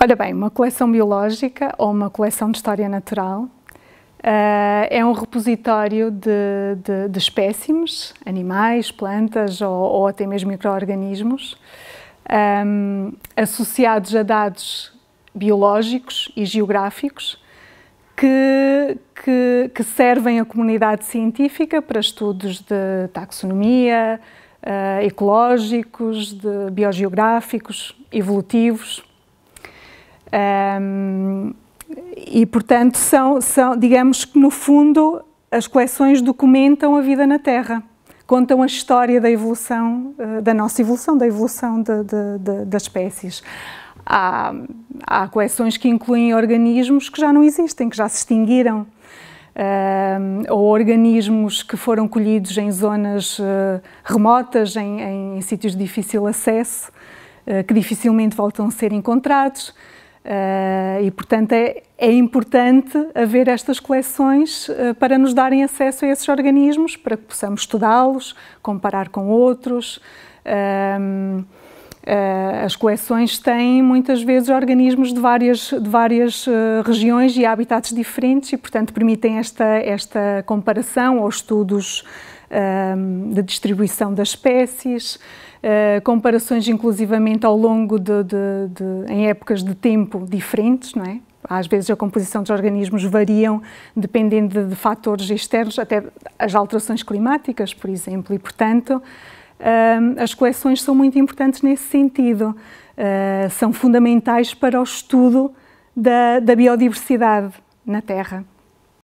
Olha bem, uma coleção biológica ou uma coleção de história natural uh, é um repositório de, de, de espécimes, animais, plantas ou, ou até mesmo micro-organismos, um, ehm, associados a dados biológicos e geográficos que, que, que, servem à comunidade científica para estudos de taxonomia, uh, ecológicos, de biogeográficos, evolutivos um, e, portanto, são, são, digamos que no fundo, as coleções documentam a vida na Terra, contam a história da evolução, ah, da nossa evolução, da evolução de, de, de, das espécies. Há, há, coleções que incluem organismos que já não existem, que já se extinguiram, ou organismos que foram colhidos em zonas uh, remotas, em, em, sítios de difícil acesso, uh, que dificilmente voltam a ser encontrados. Uh, e, portanto, é, é, importante haver estas coleções uh, para nos darem acesso a esses organismos, para que possamos estudá-los, comparar com outros. Uh, as coleções têm muitas vezes organismos de várias, de várias regiões e habitats diferentes e, portanto, permitem esta, esta comparação ou estudos da distribuição das espécies, ah, comparações inclusivamente ao longo de, de, de, em épocas de tempo diferentes, não é? Às vezes a composição dos organismos variam dependendo de, de fatores externos, até as alterações climáticas, por exemplo, e portanto as coleções são muito importantes nesse sentido, ah, são fundamentais para o estudo da, da biodiversidade na Terra.